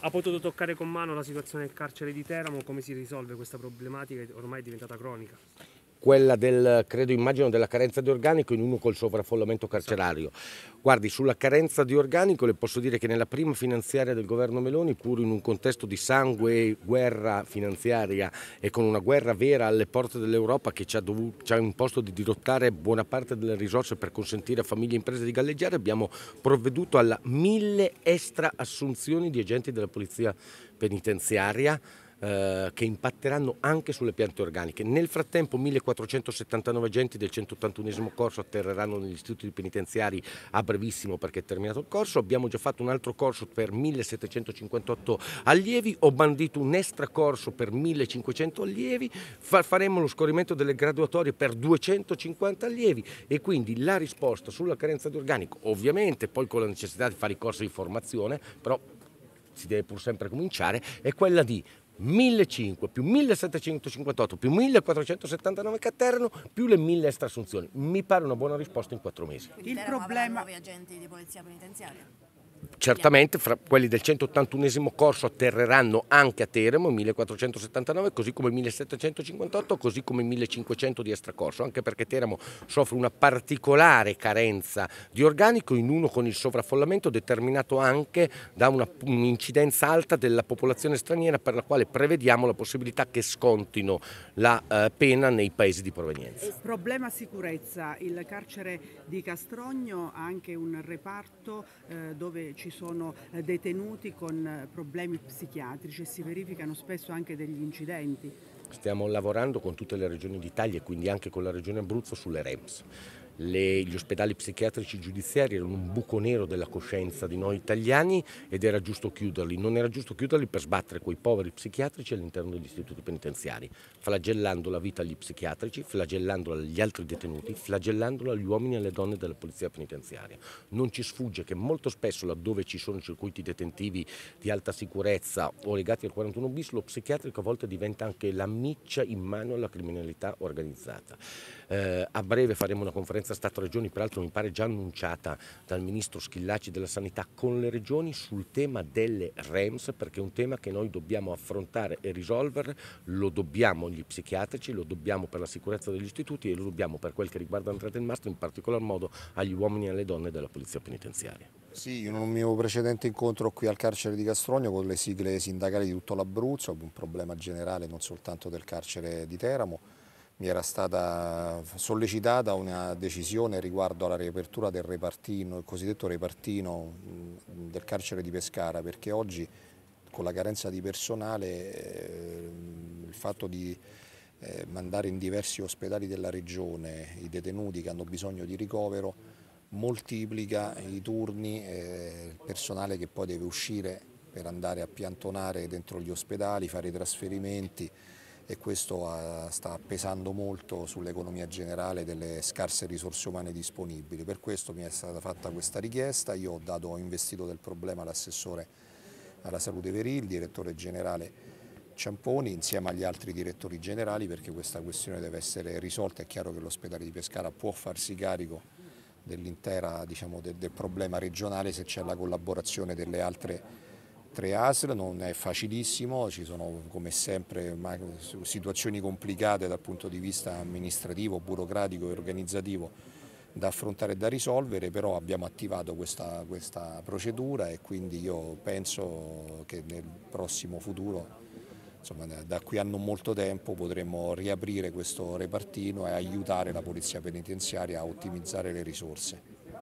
ha potuto toccare con mano la situazione del carcere di Teramo, come si risolve questa problematica che ormai è diventata cronica? quella del, credo immagino, della carenza di organico in uno col sovraffollamento carcerario. Guardi, sulla carenza di organico le posso dire che nella prima finanziaria del governo Meloni, pur in un contesto di sangue e guerra finanziaria e con una guerra vera alle porte dell'Europa che ci ha, dovuto, ci ha imposto di dirottare buona parte delle risorse per consentire a famiglie e imprese di galleggiare, abbiamo provveduto alla mille extra assunzioni di agenti della polizia penitenziaria eh, che impatteranno anche sulle piante organiche. Nel frattempo 1479 agenti del 181 corso atterreranno negli istituti penitenziari a brevissimo perché è terminato il corso. Abbiamo già fatto un altro corso per 1758 allievi, ho bandito un extra corso per 1500 allievi, faremo lo scorrimento delle graduatorie per 250 allievi e quindi la risposta sulla carenza di organico, ovviamente poi con la necessità di fare i corsi di formazione, però si deve pur sempre cominciare, è quella di 1500 più 1758 più 1479 che atterrano più le 1000 estrassunzioni. Mi pare una buona risposta in quattro mesi. Quindi Il problema... nuovi agenti di polizia penitenziaria? certamente fra quelli del 181 corso atterreranno anche a Teramo 1479 così come 1758 così come 1500 di extracorso anche perché Teramo soffre una particolare carenza di organico in uno con il sovraffollamento determinato anche da un'incidenza alta della popolazione straniera per la quale prevediamo la possibilità che scontino la eh, pena nei paesi di provenienza. Problema sicurezza, il carcere di Castrogno ha anche un reparto eh, dove ci sono sono eh, detenuti con eh, problemi psichiatrici e si verificano spesso anche degli incidenti. Stiamo lavorando con tutte le regioni d'Italia e quindi anche con la regione Abruzzo sulle REMS. Le, gli ospedali psichiatrici giudiziari erano un buco nero della coscienza di noi italiani ed era giusto chiuderli. Non era giusto chiuderli per sbattere quei poveri psichiatrici all'interno degli istituti penitenziari, flagellando la vita agli psichiatrici, flagellando agli altri detenuti, flagellandola agli uomini e alle donne della polizia penitenziaria. Non ci sfugge che molto spesso laddove ci sono circuiti detentivi di alta sicurezza o legati al 41 bis, lo psichiatrico a volte diventa anche la miccia in mano alla criminalità organizzata. Eh, a breve faremo una conferenza Stato-Regioni, peraltro mi pare già annunciata dal Ministro Schillaci della Sanità con le Regioni sul tema delle REMS, perché è un tema che noi dobbiamo affrontare e risolvere, lo dobbiamo agli psichiatrici, lo dobbiamo per la sicurezza degli istituti e lo dobbiamo per quel che riguarda l'entrata in mastro, in particolar modo agli uomini e alle donne della Polizia Penitenziaria. Sì, in un mio precedente incontro qui al carcere di Castrogno con le sigle sindacali di tutto l'Abruzzo, un problema generale non soltanto del carcere di Teramo, mi era stata sollecitata una decisione riguardo alla riapertura del repartino, il cosiddetto repartino del carcere di Pescara, perché oggi con la carenza di personale ehm, il fatto di eh, mandare in diversi ospedali della regione i detenuti che hanno bisogno di ricovero moltiplica i turni e eh, il personale che poi deve uscire per andare a piantonare dentro gli ospedali, fare i trasferimenti e questo ah, sta pesando molto sull'economia generale delle scarse risorse umane disponibili. Per questo mi è stata fatta questa richiesta, io ho, dato, ho investito del problema l'assessore alla salute Verì, il direttore generale Ciamponi insieme agli altri direttori generali perché questa questione deve essere risolta, è chiaro che l'ospedale di Pescara può farsi carico dell'intera diciamo, del, del, problema regionale se c'è la collaborazione delle altre tre ASL, non è facilissimo, ci sono come sempre situazioni complicate dal punto di vista amministrativo, burocratico e organizzativo da affrontare e da risolvere, però abbiamo attivato questa, questa procedura e quindi io penso che nel prossimo futuro insomma, da qui a non molto tempo potremo riaprire questo repartino e aiutare la polizia penitenziaria a ottimizzare le risorse.